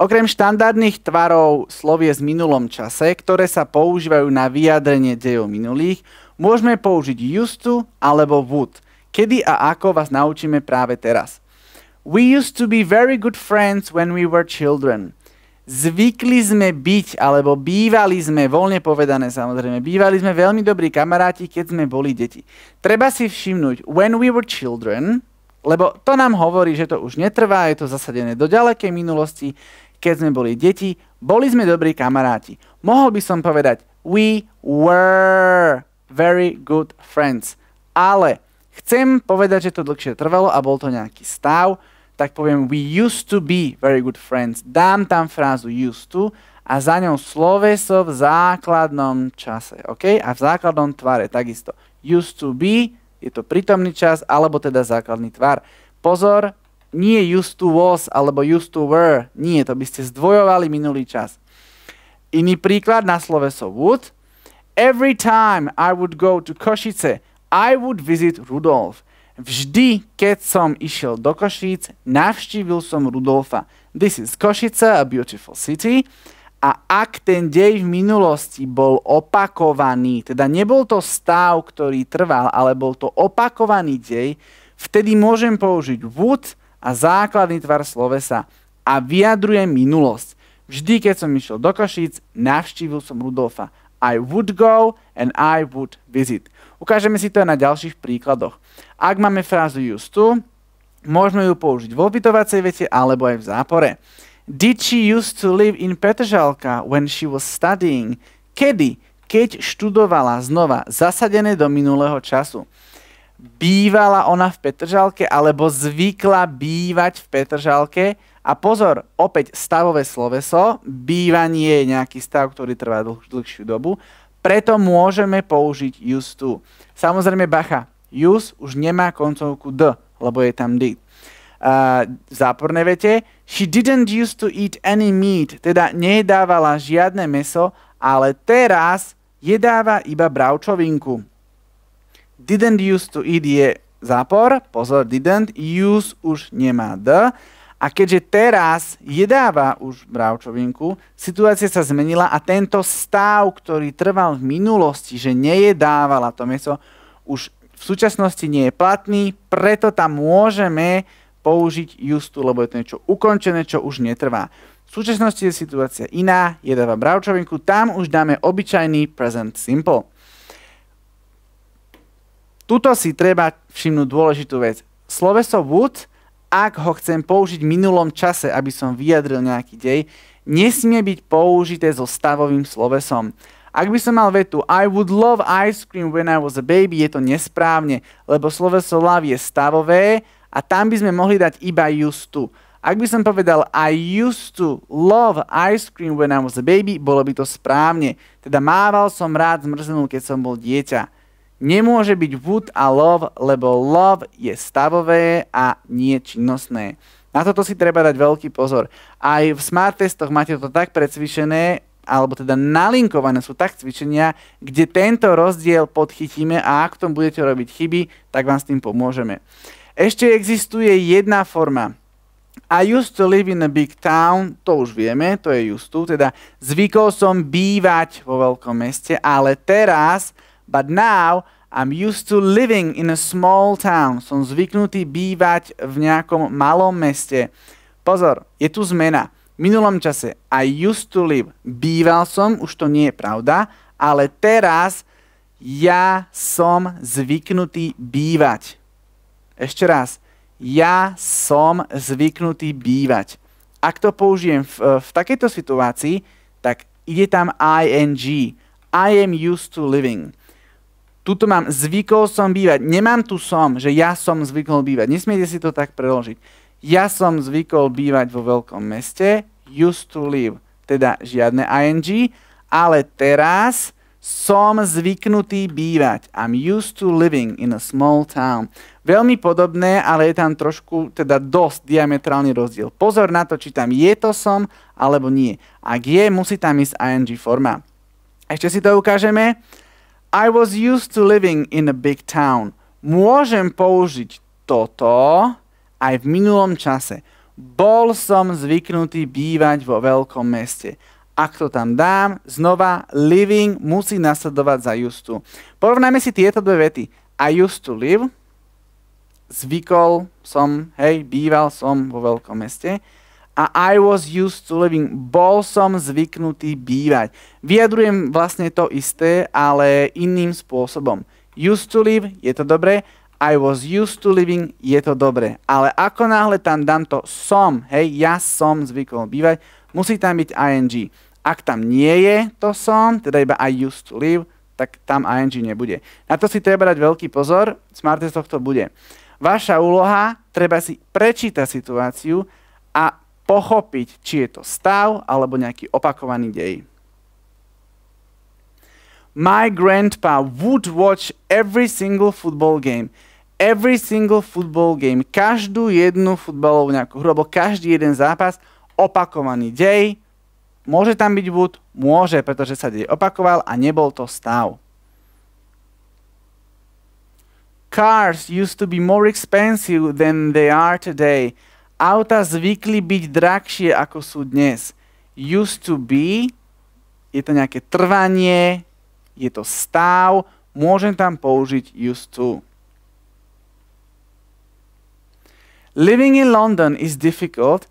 Okrem štandardných tvarov slovie z minulom čase, ktoré sa používajú na vyjadrenie dejov minulých, môžeme použiť used to alebo would. Kedy a ako vás naučíme práve teraz. We used to be very good friends when we were children. Zvykli sme byť, alebo bývali sme, voľne povedané samozrejme, bývali sme veľmi dobrí kamaráti, keď sme boli deti. Treba si všimnúť, when we were children, lebo to nám hovorí, že to už netrvá, je to zasadené do ďalekej minulosti. Keď sme boli deti, boli sme dobrí kamaráti. Mohol by som povedať, we were very good friends. Ale chcem povedať, že to dlhšie trvalo a bol to nejaký stav, tak poviem we used to be very good friends. Dám tam frázu used to a za ňou sloveso v základnom čase, Okay? A v základnom tvare takisto. Used to be je to prítomný čas, alebo teda základný tvar. Pozor, nie used to was alebo used to were. Nie, to by ste zdvojovali minulý čas. Iný príklad na sloveso would. Every time I would go to Košice, I would visit Rudolf. Vždy, keď som išiel do Košic, navštívil som Rudolfa. This is Košice, a beautiful city. A ak ten dej v minulosti bol opakovaný, teda nebol to stav, ktorý trval, ale bol to opakovaný dej, vtedy môžem použiť would a základný tvar slovesa a vyjadruje minulosť. Vždy, keď som išiel do Košíc, navštívil som Rudolfa. I would go and I would visit. Ukážeme si to aj na ďalších príkladoch. Ak máme frázu used to, môžeme ju použiť v obytovacej vete alebo aj v zápore. Did she used to live in Petržalka when she was studying? Kedy? Keď študovala znova, zasadené do minulého času. Bývala ona v Petržalke alebo zvykla bývať v Petržalke? A pozor, opäť stavové sloveso, bývanie je nejaký stav, ktorý trvá dlhšiu dobu, preto môžeme použiť used to. Samozrejme, bacha, use už nemá koncovku d, lebo je tam did uh, záporné vete. She didn't used to eat any meat, teda nedávala žiadne meso, ale teraz jedáva iba bravčovinku. Didn't used to eat je zápor, pozor, didn't, use už nemá d. A keďže teraz jedáva už bravčovinku, situácia sa zmenila a tento stav, ktorý trval v minulosti, že nejedávala to meso, už v súčasnosti nie je platný, preto tam môžeme použiť justu, lebo je to niečo ukončené, čo už netrvá. V súčasnosti je situácia iná, je dáva bravčovinku, tam už dáme obyčajný present simple. Tuto si treba všimnúť dôležitú vec. Sloveso would, ak ho chcem použiť v minulom čase, aby som vyjadril nejaký dej, nesmie byť použité so stavovým slovesom. Ak by som mal vetu I would love ice cream when I was a baby, je to nesprávne, lebo sloveso love je stavové a tam by sme mohli dať iba used to. Ak by som povedal I used to love ice cream when I was a baby, bolo by to správne. Teda mával som rád zmrznú, keď som bol dieťa. Nemôže byť would a love, lebo love je stavové a nie činnostné. Na toto si treba dať veľký pozor. Aj v smart testoch máte to tak precvičené, alebo teda nalinkované sú tak cvičenia, kde tento rozdiel podchytíme a ak v tom budete robiť chyby, tak vám s tým pomôžeme. Ešte existuje jedna forma. I used to live in a big town, to už vieme, to je used to, teda zvykol som bývať vo veľkom meste, ale teraz, but now, I'm used to living in a small town. Som zvyknutý bývať v nejakom malom meste. Pozor, je tu zmena. V minulom čase I used to live. Býval som, už to nie je pravda, ale teraz ja som zvyknutý bývať. Ešte raz. Ja som zvyknutý bývať. Ak to použijem v, eh, v takejto situácii, tak ide tam ing. I am used to living. Tuto mám zvykol som bývať. Nemám tu som, že ja som zvykol bývať. Nesmiete si to tak preložiť. Ja som zvykol bývať vo veľkom meste. Used to live. Teda žiadne ing. Ale teraz som zvyknutý bývať. I'm used to living in a small town. Veľmi podobné, ale je tam trošku, teda dosť diametrálny rozdiel. Pozor na to, či tam je to som, alebo nie. Ak je, musí tam ísť ing forma. Ešte si to ukážeme. I was used to living in a big town. Môžem použiť toto aj v minulom čase. Bol som zvyknutý bývať vo veľkom meste ak to tam dám, znova living musí nasledovať za used to. Porovnajme si tieto dve vety. I used to live, zvykol som, hej, býval som vo veľkom meste a I was used to living, bol som zvyknutý bývať. Vyjadrujem vlastne to isté, ale iným spôsobom. Used to live, je to dobré, I was used to living, je to dobré. Ale ako náhle tam dám to som, hej, ja som zvykol bývať, musí tam byť ing. Ak tam nie je to som, teda iba I used to live, tak tam ing nebude. Na to si treba dať veľký pozor, z tohto bude. Vaša úloha, treba si prečítať situáciu a pochopiť, či je to stav alebo nejaký opakovaný dej. My grandpa would watch every single football game. Every single football game. Každú jednu futbalovú nejakú hru, každý jeden zápas opakovaný dej, môže tam byť bud? môže, pretože sa dej opakoval a nebol to stav. Cars used to be more expensive than they are today. Auta zvykli byť drahšie, ako sú dnes. Used to be, je to nejaké trvanie, je to stav, môžem tam použiť used to. Living in London is difficult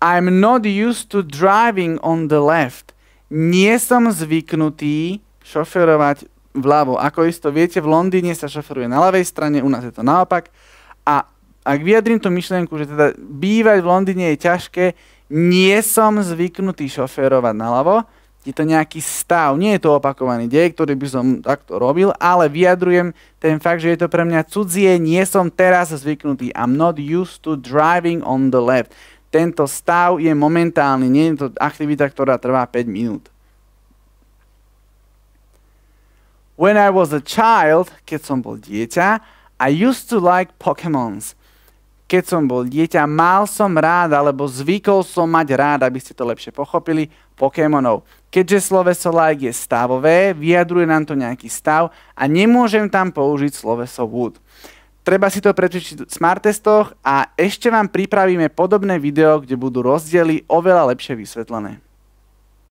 I'm not used to driving on the left. Nie som zvyknutý šoferovať vľavo. Ako isto viete, v Londýne sa šoferuje na ľavej strane, u nás je to naopak. A ak vyjadrím tú myšlienku, že teda bývať v Londýne je ťažké, nie som zvyknutý šoférovať naľavo, je to nejaký stav, nie je to opakovaný dej, ktorý by som takto robil, ale vyjadrujem ten fakt, že je to pre mňa cudzie, nie som teraz zvyknutý. I'm not used to driving on the left. Tento stav je momentálny, nie je to aktivita, ktorá trvá 5 minút. When I was a child, keď som bol dieťa, I used to like Pokémons. Keď som bol dieťa, mal som rád, alebo zvykol som mať rád, aby ste to lepšie pochopili, Pokémonov. Keďže sloveso like je stavové, vyjadruje nám to nejaký stav a nemôžem tam použiť sloveso would treba si to prečítať v Smartestoch a ešte vám pripravíme podobné video, kde budú rozdiely oveľa lepšie vysvetlené.